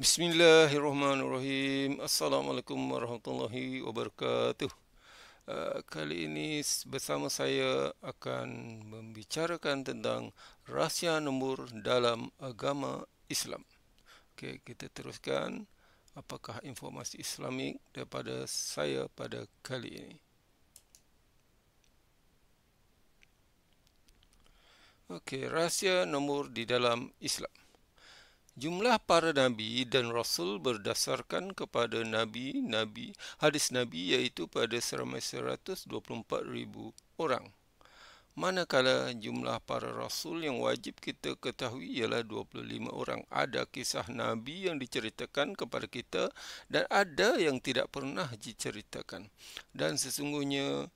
Bismillahirrahmanirrahim. Assalamualaikum warahmatullahi wabarakatuh. Uh, kali ini bersama saya akan membicarakan tentang rahsia nombor dalam agama Islam. Okay, kita teruskan. Apakah informasi Islamik daripada saya pada kali ini? Okay, rahsia nombor di dalam Islam. Jumlah para nabi dan rasul berdasarkan kepada nabi-nabi hadis nabi iaitu pada seramai 124 ribu orang. Manakala jumlah para rasul yang wajib kita ketahui ialah 25 orang. Ada kisah nabi yang diceritakan kepada kita dan ada yang tidak pernah diceritakan. Dan sesungguhnya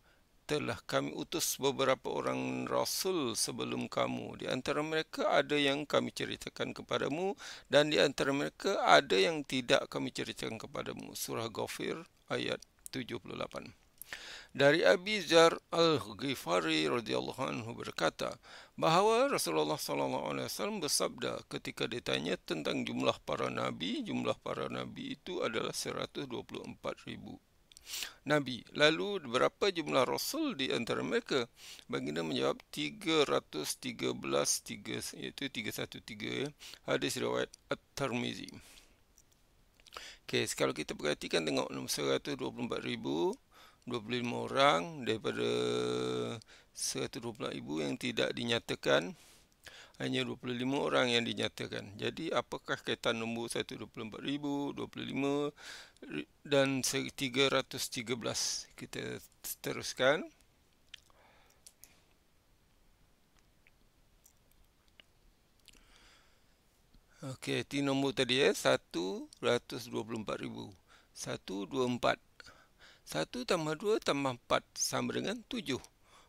telah kami utus beberapa orang rasul sebelum kamu di antara mereka ada yang kami ceritakan kepadamu dan di antara mereka ada yang tidak kami ceritakan kepadamu surah ghafir ayat 78 dari abi zar al ghifari radhiyallahu anhu berkata bahawa Rasulullah SAW bersabda ketika ditanya tentang jumlah para nabi jumlah para nabi itu adalah 124 ribu Nabi. Lalu berapa jumlah rasul di antara mereka? Baginda menjawab 313 3 iaitu 313 ya. Hadis riwayat At-Tirmizi. Okey, kalau kita perhatikan tengok 124,000 25 orang daripada 120,000 yang tidak dinyatakan hanya 25 orang yang dinyatakan. Jadi apakah kaitan nombor 124,000, 25 dan 313? Kita teruskan. Okey, T nombor tadi ya, 124,000. 124. 1 tambah 2 tambah 4 sama dengan 7.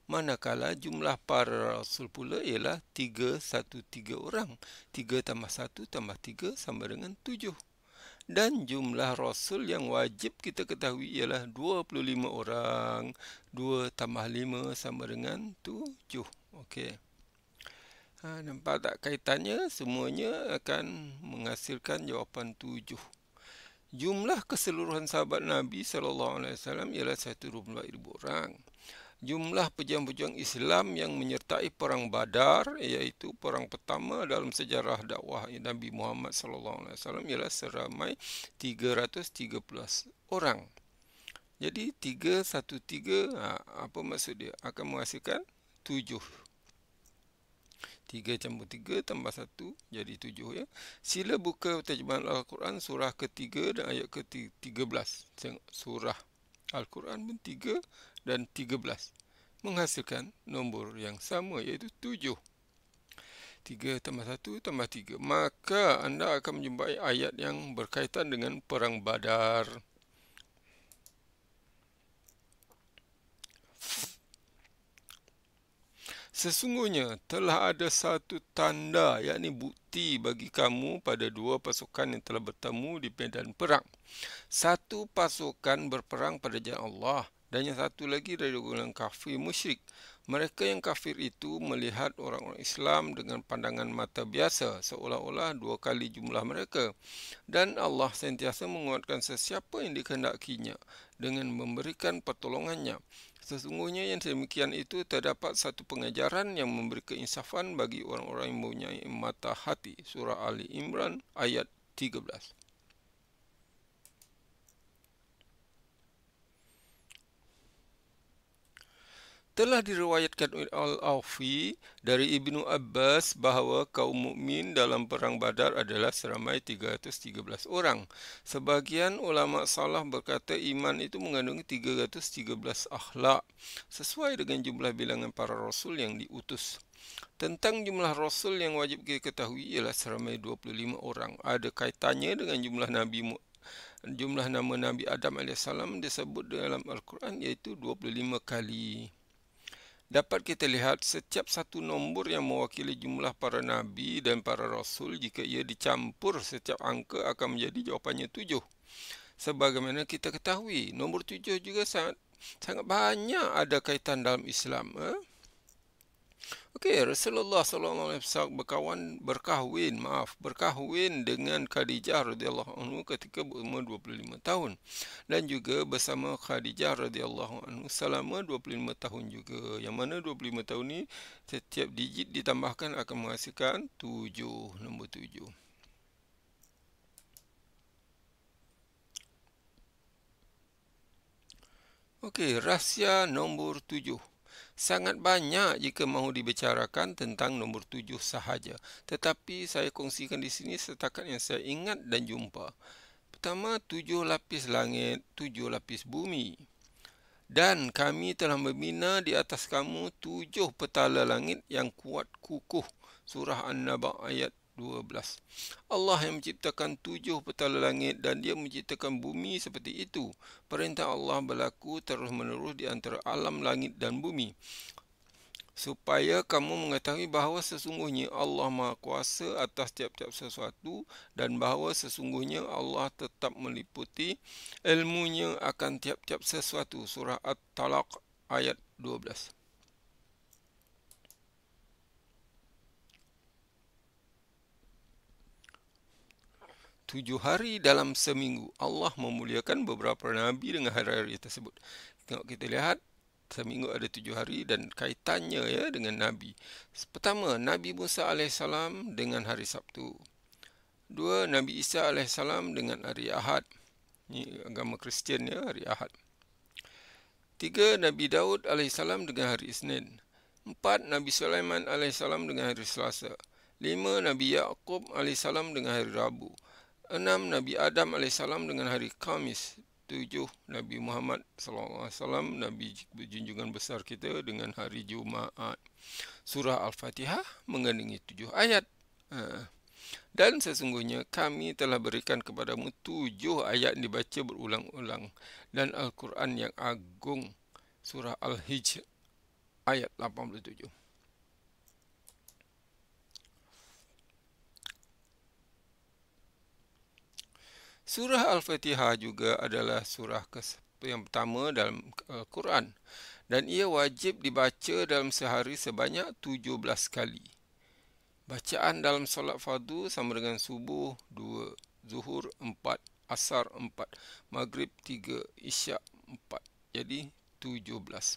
Manakala jumlah para rasul pula ialah 313 orang. 3 tambah 1 tambah 3 sama dengan 7. Dan jumlah rasul yang wajib kita ketahui ialah 25 orang. 2 tambah 5 sama dengan 7. Okey. Ha, nampak tak kaitannya semuanya akan menghasilkan jawapan 7. Jumlah keseluruhan sahabat Nabi saw alaihi wasallam ialah 122,000 orang jumlah pejuang-pejuang Islam yang menyertai perang Badar iaitu perang pertama dalam sejarah dakwah Nabi Muhammad sallallahu alaihi wasallam ialah seramai 313 orang. Jadi 313 ha, apa maksud dia akan menghasilkan 7. 3 campur 3 tambah 1 jadi 7 ya. Sila buka terjemahan Al-Quran surah ketiga dan ayat ke-13. Surah Al-Quran pun 3 dan 13 menghasilkan nombor yang sama iaitu 7. 3 tambah 1 tambah 3. Maka anda akan menjumpai ayat yang berkaitan dengan Perang Badar. Sesungguhnya telah ada satu tanda yakni bukti bagi kamu pada dua pasukan yang telah bertemu di medan perang. Satu pasukan berperang pada jalan Allah dan yang satu lagi dari golongan kafir musyrik. Mereka yang kafir itu melihat orang-orang Islam dengan pandangan mata biasa seolah-olah dua kali jumlah mereka. Dan Allah sentiasa menguatkan sesiapa yang dikehendakinya dengan memberikan pertolongannya. Sesungguhnya yang demikian itu terdapat satu pengajaran yang memberi keinsafan bagi orang-orang yang mempunyai mata hati. Surah Ali Imran ayat 13. telah diriwayatkan oleh al awfi dari Ibnu Abbas bahawa kaum mukmin dalam perang Badar adalah seramai 313 orang. Sebahagian ulama salah berkata iman itu mengandungi 313 akhlak sesuai dengan jumlah bilangan para rasul yang diutus. Tentang jumlah rasul yang wajib kita ketahui ialah seramai 25 orang. Ada kaitannya dengan jumlah nabi jumlah nama Nabi Adam AS disebut dalam Al-Quran iaitu 25 kali. Dapat kita lihat setiap satu nombor yang mewakili jumlah para nabi dan para rasul jika ia dicampur setiap angka akan menjadi jawapannya tujuh. Sebagaimana kita ketahui, nombor tujuh juga sangat, sangat banyak ada kaitan dalam Islam. Eh? Okey, Rasulullah sallallahu alaihi wasallam berkawan berkahwin, maaf, berkahwin dengan Khadijah radhiyallahu anhu ketika berumur 25 tahun dan juga bersama Khadijah radhiyallahu anhu selama 25 tahun juga. Yang mana 25 tahun ni setiap digit ditambahkan akan menghasilkan 7, nombor 7. Okey, rahsia nombor tujuh sangat banyak jika mahu dibicarakan tentang nombor tujuh sahaja. Tetapi saya kongsikan di sini setakat yang saya ingat dan jumpa. Pertama, tujuh lapis langit, tujuh lapis bumi. Dan kami telah membina di atas kamu tujuh petala langit yang kuat kukuh. Surah An-Naba ayat 12. Allah yang menciptakan tujuh petala langit dan dia menciptakan bumi seperti itu. Perintah Allah berlaku terus-menerus di antara alam langit dan bumi. Supaya kamu mengetahui bahawa sesungguhnya Allah Maha Kuasa atas tiap-tiap sesuatu dan bahawa sesungguhnya Allah tetap meliputi ilmunya akan tiap-tiap sesuatu. Surah At-Talaq ayat 12. tujuh hari dalam seminggu Allah memuliakan beberapa nabi dengan hari-hari tersebut. Tengok kita lihat seminggu ada tujuh hari dan kaitannya ya dengan nabi. Pertama Nabi Musa alaihissalam dengan hari Sabtu. Dua Nabi Isa alaihissalam dengan hari Ahad. Ini agama Kristian ya hari Ahad. Tiga Nabi Daud alaihissalam dengan hari Isnin. Empat Nabi Sulaiman alaihissalam dengan hari Selasa. Lima Nabi Yakub alaihissalam dengan hari Rabu. Enam Nabi Adam AS dengan hari Kamis. Tujuh Nabi Muhammad SAW, Nabi junjungan besar kita dengan hari Jumaat. Surah Al-Fatihah mengandungi tujuh ayat. Ha. Dan sesungguhnya kami telah berikan kepadamu tujuh ayat dibaca berulang-ulang. Dan Al-Quran yang agung. Surah Al-Hijr ayat 87. Surah Al-Fatihah juga adalah surah yang pertama dalam Al-Quran eh, dan ia wajib dibaca dalam sehari sebanyak 17 kali. Bacaan dalam solat fardu sama dengan subuh 2, zuhur 4, asar 4, maghrib 3, isyak 4. Jadi 17.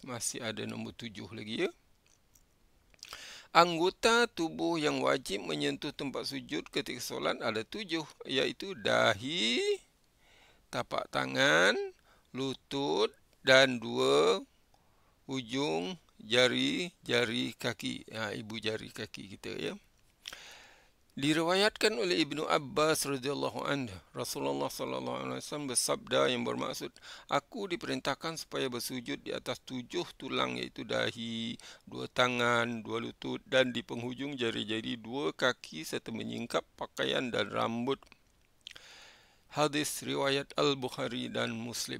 Masih ada nombor 7 lagi ya. Anggota tubuh yang wajib menyentuh tempat sujud ketika solat ada tujuh iaitu dahi, tapak tangan, lutut dan dua ujung jari-jari kaki, ha, ibu jari kaki kita ya. Diriwayatkan oleh Ibnu Abbas radhiyallahu anhu, Rasulullah sallallahu alaihi wasallam bersabda yang bermaksud, aku diperintahkan supaya bersujud di atas tujuh tulang yaitu dahi, dua tangan, dua lutut dan di penghujung jari-jari dua kaki serta menyingkap pakaian dan rambut. Hadis riwayat Al-Bukhari dan Muslim.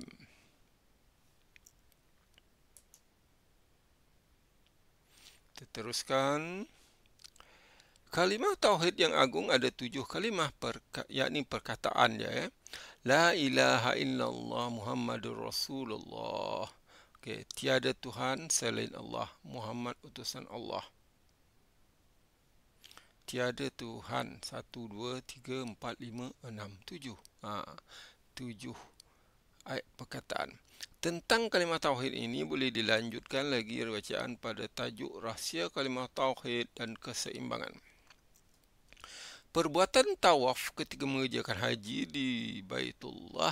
Kita teruskan. Kalimah tauhid yang agung ada tujuh kalimah per, yakni perkataan dia ya. La ilaha illallah Muhammadur Rasulullah. Okey, tiada tuhan selain Allah, Muhammad utusan Allah. Tiada tuhan 1 2 3 4 5 6 7. Ha, tujuh ayat perkataan. Tentang kalimah tauhid ini boleh dilanjutkan lagi bacaan pada tajuk rahsia kalimah tauhid dan keseimbangan. Perbuatan tawaf ketika mengerjakan haji di Baitullah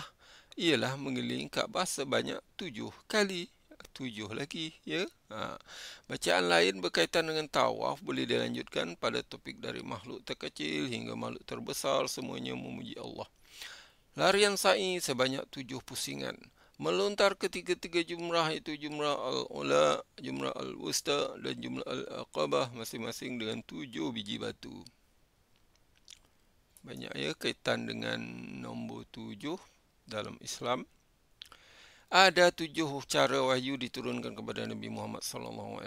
ialah mengeliling Kaabah sebanyak tujuh kali. Tujuh lagi, ya. Ha. Bacaan lain berkaitan dengan tawaf boleh dilanjutkan pada topik dari makhluk terkecil hingga makhluk terbesar semuanya memuji Allah. Larian sa'i sebanyak tujuh pusingan. Melontar ketiga-tiga jumrah itu jumrah al-ula, jumrah al-wusta dan jumrah al-aqabah masing-masing dengan tujuh biji batu banyak ya kaitan dengan nombor tujuh dalam Islam. Ada tujuh cara wahyu diturunkan kepada Nabi Muhammad SAW.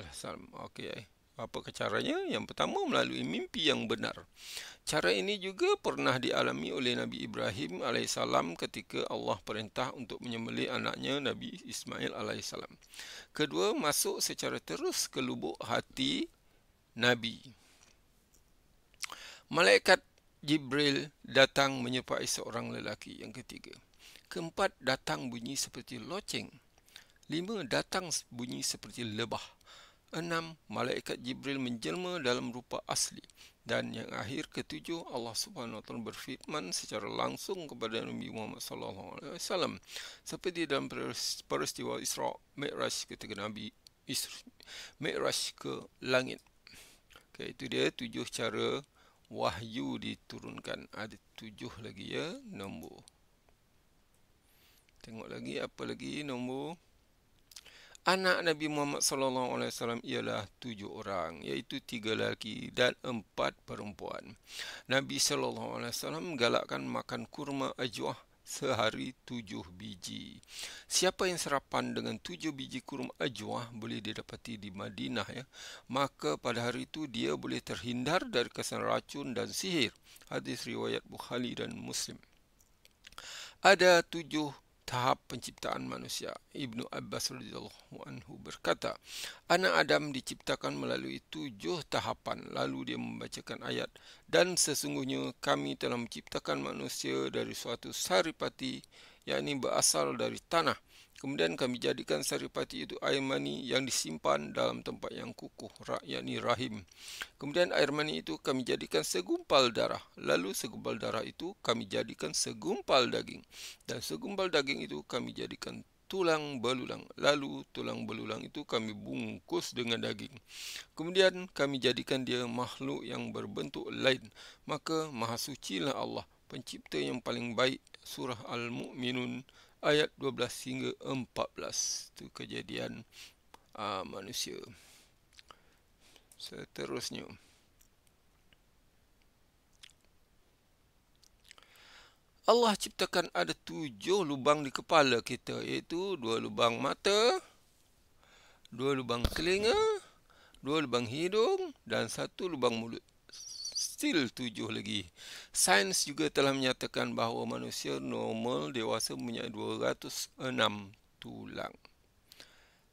Okey, eh. apa kecaranya? Yang pertama melalui mimpi yang benar. Cara ini juga pernah dialami oleh Nabi Ibrahim AS ketika Allah perintah untuk menyembelih anaknya Nabi Ismail AS. Kedua, masuk secara terus ke lubuk hati Nabi. Malaikat Jibril datang menyerupai seorang lelaki yang ketiga. Keempat datang bunyi seperti loceng. Lima datang bunyi seperti lebah. Enam, malaikat Jibril menjelma dalam rupa asli. Dan yang akhir ketujuh, Allah SWT berfirman secara langsung kepada Nabi Muhammad SAW. Seperti dalam peristiwa Isra Mi'raj ketika Nabi Isra Mi'raj ke langit. Okay, itu dia tujuh cara wahyu diturunkan ada tujuh lagi ya nombor tengok lagi apa lagi nombor anak Nabi Muhammad sallallahu alaihi wasallam ialah tujuh orang iaitu tiga lelaki dan empat perempuan Nabi sallallahu alaihi wasallam galakkan makan kurma ajwa sehari tujuh biji. Siapa yang sarapan dengan tujuh biji kurma ajwah boleh didapati di Madinah ya. Maka pada hari itu dia boleh terhindar dari kesan racun dan sihir. Hadis riwayat Bukhari dan Muslim. Ada tujuh tahap penciptaan manusia. Ibnu Abbas radhiyallahu anhu berkata, anak Adam diciptakan melalui tujuh tahapan. Lalu dia membacakan ayat dan sesungguhnya kami telah menciptakan manusia dari suatu saripati yakni berasal dari tanah. Kemudian kami jadikan saripati itu air mani yang disimpan dalam tempat yang kukuh, yakni rahim. Kemudian air mani itu kami jadikan segumpal darah. Lalu segumpal darah itu kami jadikan segumpal daging. Dan segumpal daging itu kami jadikan tulang belulang. Lalu tulang belulang itu kami bungkus dengan daging. Kemudian kami jadikan dia makhluk yang berbentuk lain. Maka mahasucilah Allah, pencipta yang paling baik. Surah Al-Mu'minun ayat 12 hingga 14 tu kejadian uh, manusia seterusnya Allah ciptakan ada tujuh lubang di kepala kita iaitu dua lubang mata dua lubang telinga dua lubang hidung dan satu lubang mulut still tujuh lagi. Sains juga telah menyatakan bahawa manusia normal dewasa punya 206 tulang.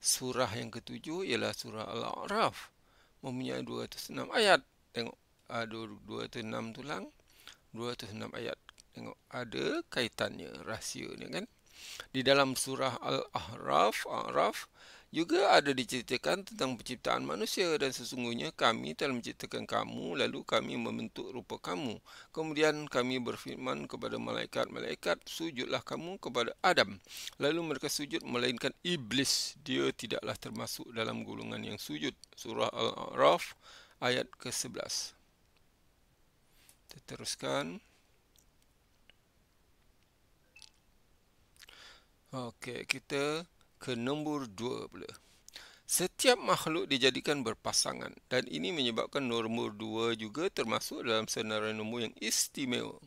Surah yang ketujuh ialah surah Al-A'raf. Mempunyai 206 ayat. Tengok ada 206 tulang, 206 ayat. Tengok ada kaitannya, rahsia ni kan. Di dalam surah Al-A'raf, A'raf, A'raf juga ada diceritakan tentang penciptaan manusia dan sesungguhnya kami telah menciptakan kamu lalu kami membentuk rupa kamu. Kemudian kami berfirman kepada malaikat-malaikat, sujudlah kamu kepada Adam. Lalu mereka sujud melainkan iblis, dia tidaklah termasuk dalam golongan yang sujud. Surah Al-A'raf ayat ke-11. Teruskan. Okey, kita ke nombor 20. Setiap makhluk dijadikan berpasangan dan ini menyebabkan nombor 2 juga termasuk dalam senarai nombor yang istimewa.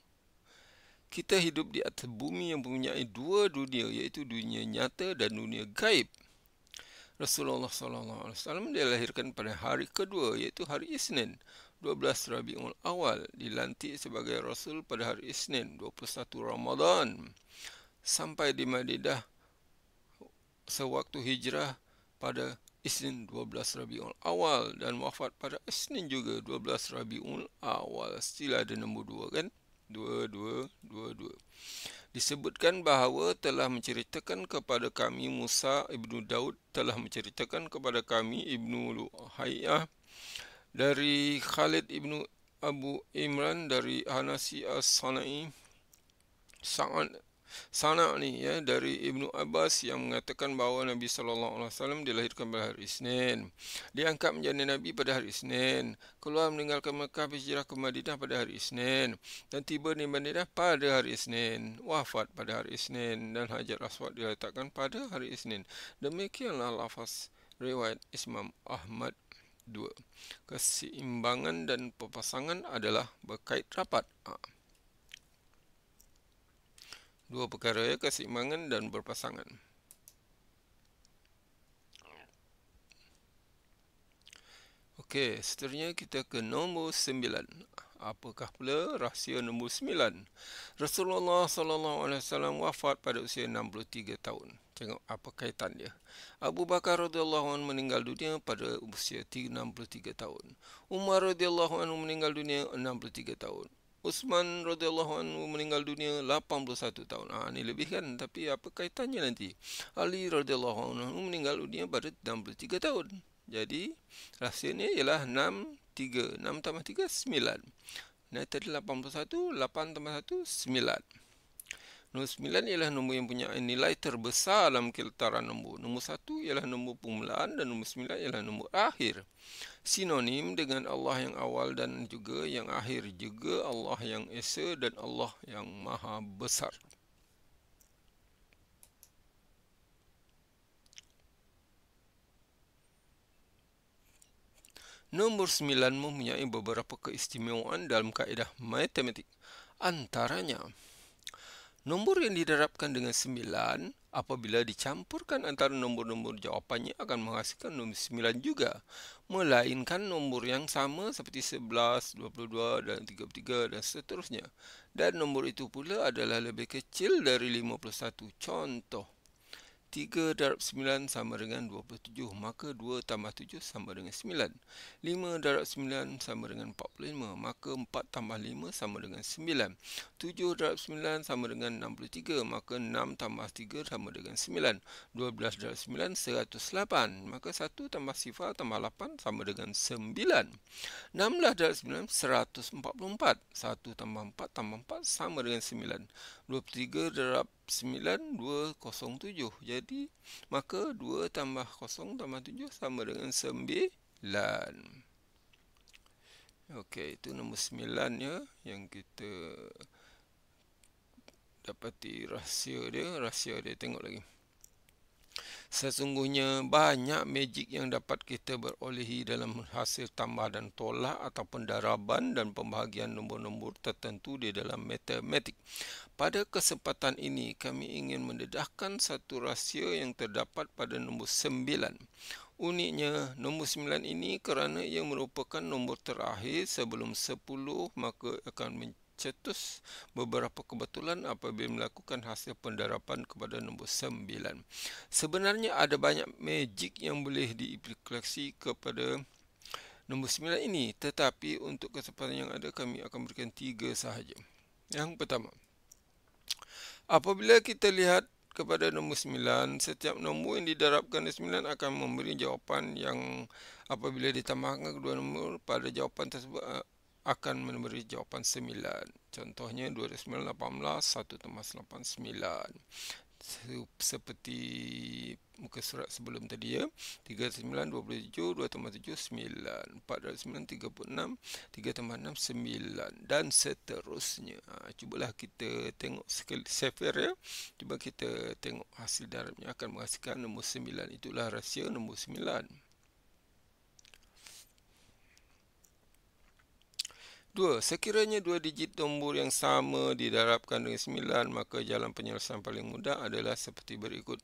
Kita hidup di atas bumi yang mempunyai dua dunia iaitu dunia nyata dan dunia gaib. Rasulullah sallallahu alaihi wasallam dilahirkan pada hari kedua iaitu hari Isnin, 12 Rabiul Awal, dilantik sebagai rasul pada hari Isnin, 21 Ramadan. Sampai di Madinah sewaktu hijrah pada Isnin 12 Rabiul Awal dan wafat pada Isnin juga 12 Rabiul Awal. Still ada nombor dua kan? Dua, dua, dua, dua. Disebutkan bahawa telah menceritakan kepada kami Musa ibnu Daud telah menceritakan kepada kami ibnu Luhayyah dari Khalid ibnu Abu Imran dari Hanasi As-Sana'i Sa'ad Sana ni ya dari Ibnu Abbas yang mengatakan bahawa Nabi sallallahu alaihi wasallam dilahirkan pada hari Isnin. Diangkat menjadi nabi pada hari Isnin. Keluar meninggalkan Mekah hijrah ke Madinah pada hari Isnin dan tiba di Madinah pada hari Isnin. Wafat pada hari Isnin dan Hajar Aswad diletakkan pada hari Isnin. Demikianlah lafaz riwayat Imam Ahmad 2. Keseimbangan dan pepasangan adalah berkait rapat. Ha. Dua perkara ya, keseimbangan dan berpasangan. Okey, seterusnya kita ke nombor sembilan. Apakah pula rahsia nombor sembilan? Rasulullah Sallallahu Alaihi Wasallam wafat pada usia 63 tahun. Tengok apa kaitan dia. Abu Bakar radhiyallahu anhu meninggal dunia pada usia 63 tahun. Umar radhiyallahu anhu meninggal dunia 63 tahun. Usman radhiyallahu anhu meninggal dunia 81 tahun. Ah ha, ni lebih kan tapi apa kaitannya nanti? Ali radhiyallahu anhu meninggal dunia pada 63 tahun. Jadi rahsianya ialah 6 3 6 tambah 3 9. Nah tadi 81 8 tambah 1 9. Nombor sembilan ialah nombor yang punya nilai terbesar dalam kiltaran nombor. Nombor satu ialah nombor permulaan dan nombor sembilan ialah nombor akhir. Sinonim dengan Allah yang awal dan juga yang akhir juga Allah yang Esa dan Allah yang Maha Besar. Nombor sembilan mempunyai beberapa keistimewaan dalam kaedah matematik. Antaranya, Nombor yang didarabkan dengan 9 apabila dicampurkan antara nombor-nombor jawapannya akan menghasilkan nombor 9 juga. Melainkan nombor yang sama seperti 11, 22 dan 33 dan seterusnya. Dan nombor itu pula adalah lebih kecil dari 51. Contoh. 3 darab 9 sama dengan 27 maka 2 tambah 7 sama dengan 9 5 darab 9 sama dengan 45 maka 4 tambah 5 sama dengan 9 7 darab 9 sama dengan 63 maka 6 tambah 3 sama dengan 9 12 darab 9 108 maka 1 tambah sifar tambah 8 sama dengan 9 16 darab 9 144 1 tambah 4 tambah 4 sama dengan 9 23 darab 9207. Jadi maka 2 tambah 0 tambah 7 sama dengan 9. Okey, itu nombor 9 ya yang kita dapati rahsia dia, rahsia dia tengok lagi. Sesungguhnya banyak magic yang dapat kita berolehi dalam hasil tambah dan tolak ataupun daraban dan pembahagian nombor-nombor tertentu di dalam matematik. Pada kesempatan ini, kami ingin mendedahkan satu rahsia yang terdapat pada nombor 9. Uniknya, nombor 9 ini kerana ia merupakan nombor terakhir sebelum 10, maka akan mencetus beberapa kebetulan apabila melakukan hasil pendarapan kepada nombor 9. Sebenarnya ada banyak magic yang boleh diaplikasi kepada nombor 9 ini, tetapi untuk kesempatan yang ada kami akan berikan tiga sahaja. Yang pertama, Apabila kita lihat kepada nombor 9, setiap nombor yang didarabkan di 9 akan memberi jawapan yang apabila ditambahkan kedua nombor pada jawapan tersebut eh, akan memberi jawapan 9. Contohnya 2918 1 8 9. Seperti muka surat sebelum tadi ya 39, tambah 7, 29 409, 36, 3 tambah 6, 9 dan seterusnya ha, cubalah kita tengok sefer ya cuba kita tengok hasil darabnya akan menghasilkan nombor 9 itulah rahsia nombor 9 Dua, sekiranya dua digit nombor yang sama didarabkan dengan sembilan, maka jalan penyelesaian paling mudah adalah seperti berikut.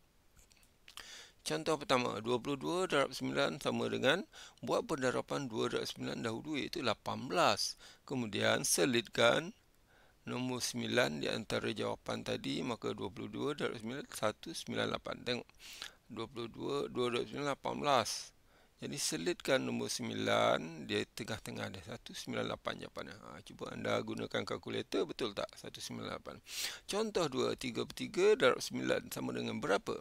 Contoh pertama, 22 darab 9 sama dengan buat 2 darab 9 dahulu iaitu 18. Kemudian selitkan nombor 9 di antara jawapan tadi maka 22 darab 9 198. Tengok. 22 darab 2.9 18. Jadi selitkan nombor 9 Dia tengah-tengah dia 198 jawapannya ha, Cuba anda gunakan kalkulator Betul tak? 198 Contoh 2 3 per darab 9 sama dengan berapa?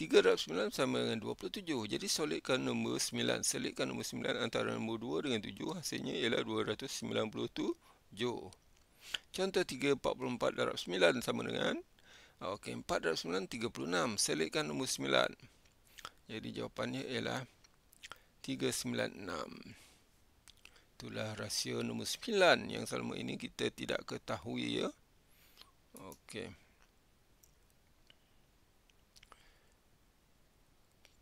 3 darab 9 sama dengan 27 Jadi solidkan nombor 9 Selitkan nombor 9 Antara nombor 2 dengan 7 Hasilnya ialah 297 Contoh 3 44 darab 9 sama dengan ha, Okey 4 darab 9 36 Selitkan nombor 9 Jadi jawapannya ialah Itulah rahsia nombor 9 yang selama ini kita tidak ketahui ya. Okey.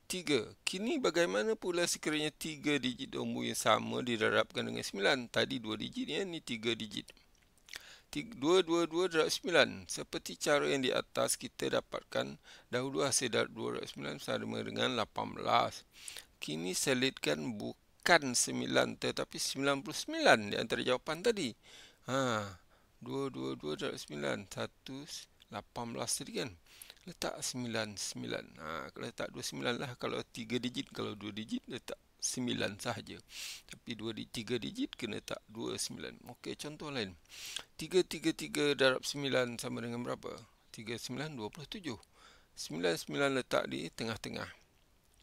3. Kini bagaimana pula sekiranya 3 digit nombor yang sama didarabkan dengan 9? Tadi 2 digit ya, ni 3 digit. 222.9 Seperti cara yang di atas kita dapatkan dahulu hasil 229 sama dengan 18 kini selitkan bukan 9 tetapi 99 di antara jawapan tadi. Ha, 222.9118 tadi kan. Letak 99. Ha, kalau letak 29 lah kalau 3 digit kalau 2 digit letak 9 sahaja. Tapi 2 di 3 digit kena tak 29. Okey, contoh lain. 333 darab 9 sama dengan berapa? 3927. 99 letak di tengah-tengah.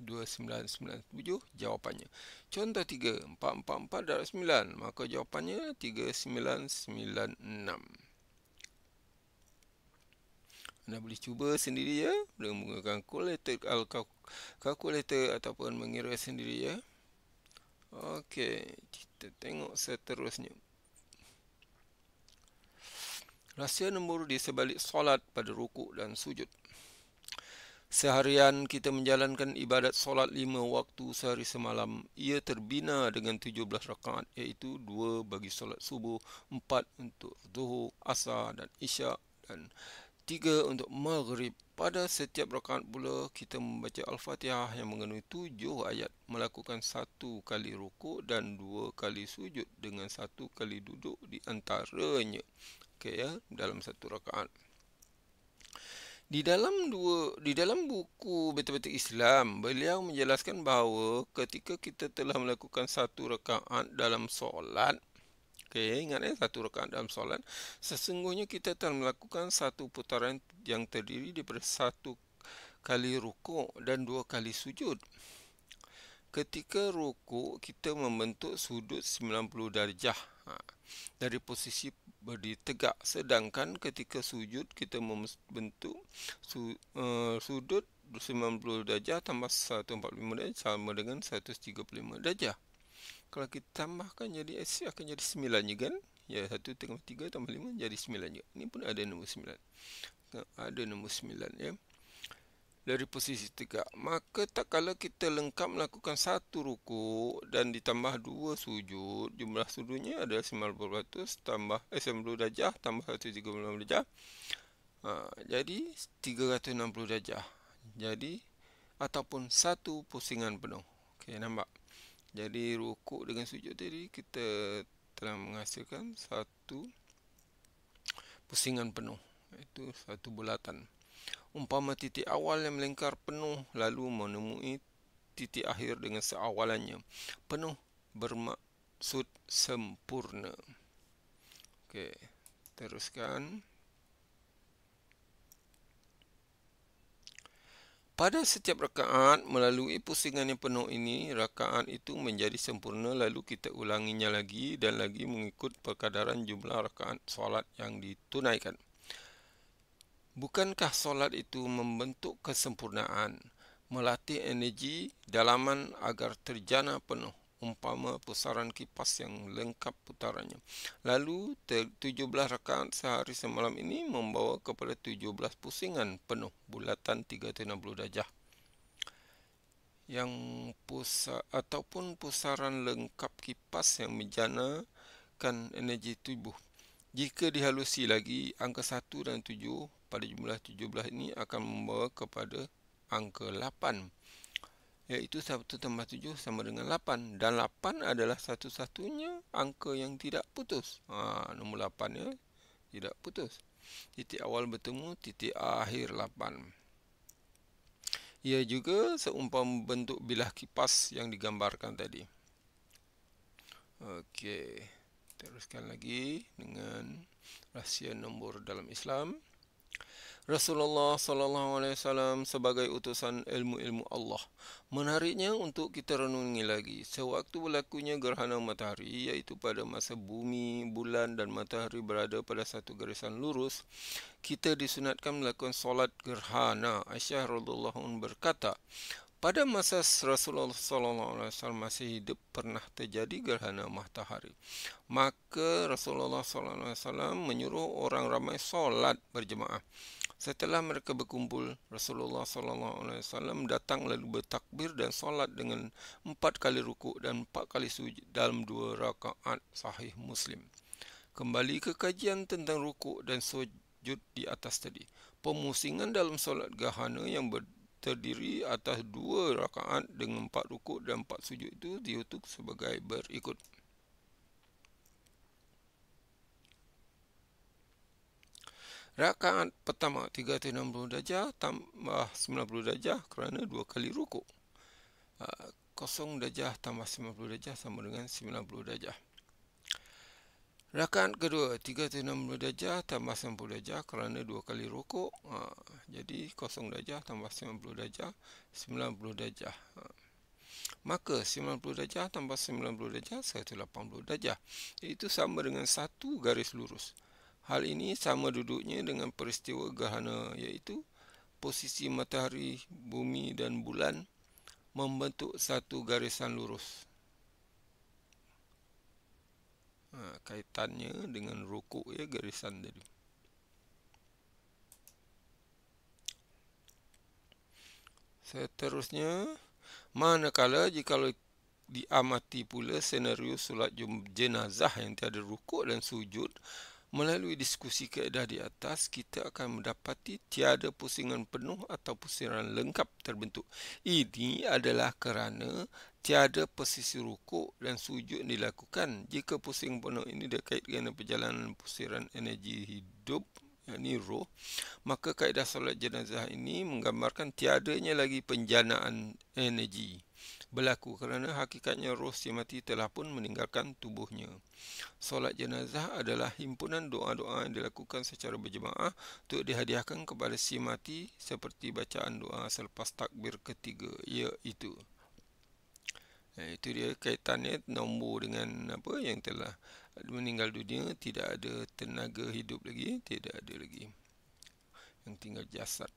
2997 jawapannya. Contoh 3, 444-9, maka jawapannya 3996. Anda boleh cuba sendiri ya, dengan menggunakan kalkulator, kalkulator ataupun mengira sendiri ya. Okey, kita tengok seterusnya. Rahsia nombor di sebalik solat pada rukuk dan sujud. Seharian kita menjalankan ibadat solat lima waktu sehari semalam. Ia terbina dengan tujuh belas rakaat iaitu dua bagi solat subuh, empat untuk zuhur, asar dan isyak dan tiga untuk maghrib. Pada setiap rakaat pula kita membaca Al-Fatihah yang mengandungi tujuh ayat melakukan satu kali rukuk dan dua kali sujud dengan satu kali duduk di antaranya okay, ya, dalam satu rakaat. Di dalam dua di dalam buku betul-betul Islam beliau menjelaskan bahawa ketika kita telah melakukan satu rakaat dalam solat okey ingat ya satu rakaat dalam solat sesungguhnya kita telah melakukan satu putaran yang terdiri daripada satu kali rukuk dan dua kali sujud ketika rukuk kita membentuk sudut 90 darjah ha, dari posisi berdiri tegak sedangkan ketika sujud kita membentuk su, uh, sudut 90 darjah tambah 145 darjah sama dengan 135 darjah kalau kita tambahkan jadi S akan jadi 9 juga kan ya 1 tambah 3 tambah 5 jadi 9 juga ini pun ada nombor 9 ada nombor 9 ya dari posisi tegak maka tak kala kita lengkap melakukan satu ruku dan ditambah dua sujud jumlah sujudnya adalah 90% tambah eh, darjah tambah 135 darjah ha, jadi 360 darjah jadi ataupun satu pusingan penuh okey nampak jadi ruku dengan sujud tadi kita telah menghasilkan satu pusingan penuh itu satu bulatan umpama titik awal yang melingkar penuh lalu menemui titik akhir dengan seawalannya penuh bermaksud sempurna okey teruskan Pada setiap rakaat melalui pusingan yang penuh ini, rakaat itu menjadi sempurna lalu kita ulanginya lagi dan lagi mengikut perkadaran jumlah rakaat solat yang ditunaikan. Bukankah solat itu membentuk kesempurnaan, melatih energi dalaman agar terjana penuh, umpama pusaran kipas yang lengkap putarannya. Lalu, 17 rakaat sehari semalam ini membawa kepada 17 pusingan penuh bulatan 360 darjah yang pusa, ataupun pusaran lengkap kipas yang menjanakan energi tubuh. Jika dihalusi lagi, angka 1 dan pada jumlah 17 ini akan membawa kepada angka 8. Iaitu 1 tambah 7 sama dengan 8. Dan 8 adalah satu-satunya angka yang tidak putus. Ha, nombor 8 ya, tidak putus. Titik awal bertemu, titik akhir 8. Ia juga seumpam bentuk bilah kipas yang digambarkan tadi. Okey, teruskan lagi dengan rahsia nombor dalam Islam. Rasulullah sallallahu alaihi wasallam sebagai utusan ilmu-ilmu Allah. Menariknya untuk kita renungi lagi sewaktu berlakunya gerhana matahari iaitu pada masa bumi, bulan dan matahari berada pada satu garisan lurus, kita disunatkan melakukan solat gerhana. Aisyah radhiyallahu anha berkata, pada masa Rasulullah SAW masih hidup pernah terjadi gerhana matahari. Maka Rasulullah SAW menyuruh orang ramai solat berjemaah. Setelah mereka berkumpul, Rasulullah SAW datang lalu bertakbir dan solat dengan empat kali rukuk dan empat kali sujud dalam dua rakaat sahih Muslim. Kembali ke kajian tentang rukuk dan sujud di atas tadi. Pemusingan dalam solat gerhana yang ber terdiri atas dua rakaat dengan empat rukuk dan empat sujud itu dihutuk sebagai berikut. Rakaat pertama 360 darjah tambah 90 darjah kerana dua kali rukuk. Ah, kosong darjah tambah 90 darjah sama dengan 90 darjah. Rakan kedua, 360 darjah tambah 90 darjah kerana dua kali rokok. Ha, jadi, 0 darjah tambah 90 darjah, 90 darjah. Ha. Maka, 90 darjah tambah 90 darjah, 180 darjah. Itu sama dengan satu garis lurus. Hal ini sama duduknya dengan peristiwa gerhana iaitu posisi matahari, bumi dan bulan membentuk satu garisan lurus ha, kaitannya dengan rukuk ya garisan tadi seterusnya manakala jika diamati pula senario solat jenazah yang tiada rukuk dan sujud melalui diskusi keadaan di atas kita akan mendapati tiada pusingan penuh atau pusingan lengkap terbentuk ini adalah kerana tiada posisi rukuk dan sujud dilakukan jika pusing penuh ini dikait dengan perjalanan pusiran energi hidup yakni roh maka kaedah solat jenazah ini menggambarkan tiadanya lagi penjanaan energi berlaku kerana hakikatnya roh si mati telah pun meninggalkan tubuhnya. Solat jenazah adalah himpunan doa-doa yang dilakukan secara berjemaah untuk dihadiahkan kepada si mati seperti bacaan doa selepas takbir ketiga iaitu. Eh, itu dia kaitannya nombor dengan apa yang telah meninggal dunia tidak ada tenaga hidup lagi tidak ada lagi yang tinggal jasad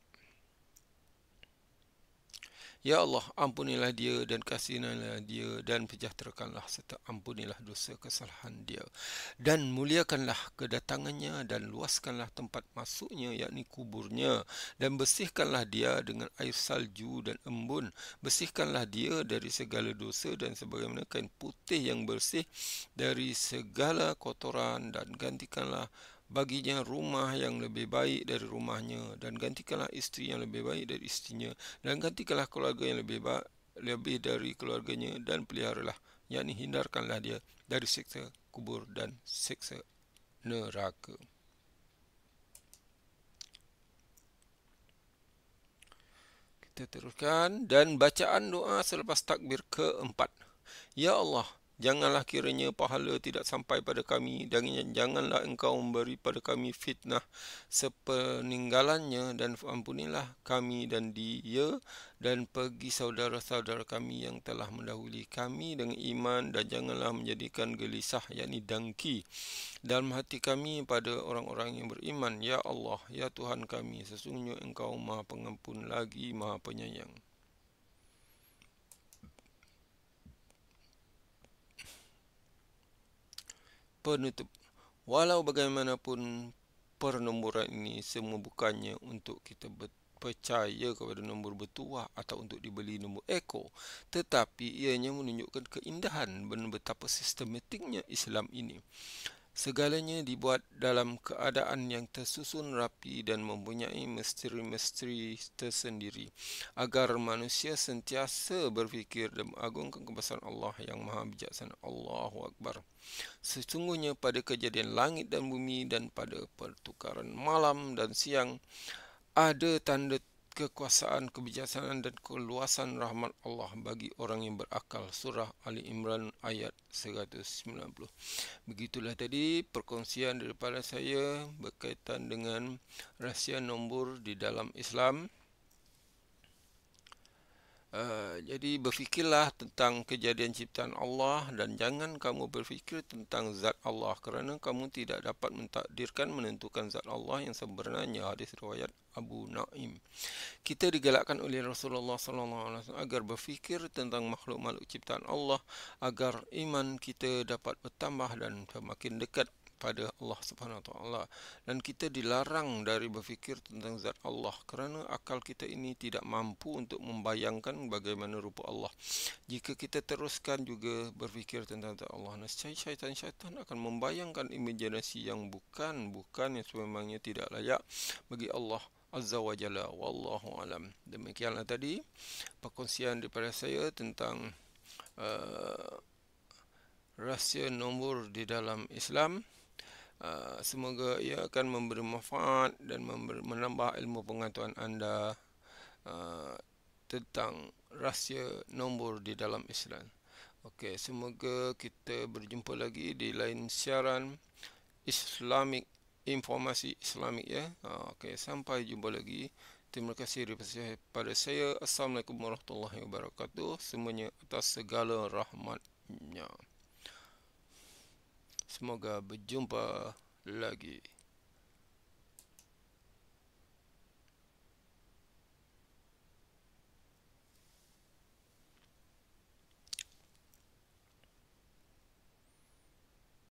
Ya Allah, ampunilah dia dan kasihanilah dia dan sejahterakanlah serta ampunilah dosa kesalahan dia. Dan muliakanlah kedatangannya dan luaskanlah tempat masuknya yakni kuburnya. Dan bersihkanlah dia dengan air salju dan embun. Bersihkanlah dia dari segala dosa dan sebagaimana kain putih yang bersih dari segala kotoran dan gantikanlah baginya rumah yang lebih baik dari rumahnya dan gantikanlah isteri yang lebih baik dari istrinya dan gantikanlah keluarga yang lebih baik lebih dari keluarganya dan peliharalah yakni hindarkanlah dia dari siksa kubur dan siksa neraka kita teruskan dan bacaan doa selepas takbir keempat ya Allah Janganlah kiranya pahala tidak sampai pada kami dan janganlah engkau memberi pada kami fitnah sepeninggalannya dan ampunilah kami dan dia dan pergi saudara-saudara kami yang telah mendahului kami dengan iman dan janganlah menjadikan gelisah yakni dangki dalam hati kami pada orang-orang yang beriman ya Allah ya Tuhan kami sesungguhnya engkau Maha Pengampun lagi Maha Penyayang penutup. Walau bagaimanapun penumburan ini semua bukannya untuk kita percaya kepada nombor bertuah atau untuk dibeli nombor eko. Tetapi ianya menunjukkan keindahan dan betapa sistematiknya Islam ini. Segalanya dibuat dalam keadaan yang tersusun rapi dan mempunyai misteri-misteri tersendiri agar manusia sentiasa berfikir dan mengagungkan kebesaran Allah yang Maha Bijaksana. Allahu Akbar. Sesungguhnya pada kejadian langit dan bumi dan pada pertukaran malam dan siang ada tanda-tanda kekuasaan, kebijaksanaan dan keluasan rahmat Allah bagi orang yang berakal. Surah Ali Imran ayat 190. Begitulah tadi perkongsian daripada saya berkaitan dengan rahsia nombor di dalam Islam. Uh, jadi berfikirlah tentang kejadian ciptaan Allah dan jangan kamu berfikir tentang zat Allah kerana kamu tidak dapat mentakdirkan menentukan zat Allah yang sebenarnya hadis riwayat Abu Naim. Kita digalakkan oleh Rasulullah SAW agar berfikir tentang makhluk-makhluk ciptaan Allah agar iman kita dapat bertambah dan semakin dekat pada Allah Subhanahu wa taala dan kita dilarang dari berfikir tentang zat Allah kerana akal kita ini tidak mampu untuk membayangkan bagaimana rupa Allah. Jika kita teruskan juga berfikir tentang zat Allah, nescaya syaitan-syaitan akan membayangkan imajinasi yang bukan bukan yang sememangnya tidak layak bagi Allah Azza wa Jalla Wallahu Alam Demikianlah tadi perkongsian daripada saya tentang uh, rahsia nombor di dalam Islam uh, Semoga ia akan memberi manfaat dan memberi, menambah ilmu pengetahuan anda uh, tentang rahsia nombor di dalam Islam Okey, semoga kita berjumpa lagi di lain siaran Islamic informasi Islamik ya. Ha, okey, sampai jumpa lagi. Terima kasih kepada saya. Assalamualaikum warahmatullahi wabarakatuh. Semuanya atas segala rahmatnya. Semoga berjumpa lagi.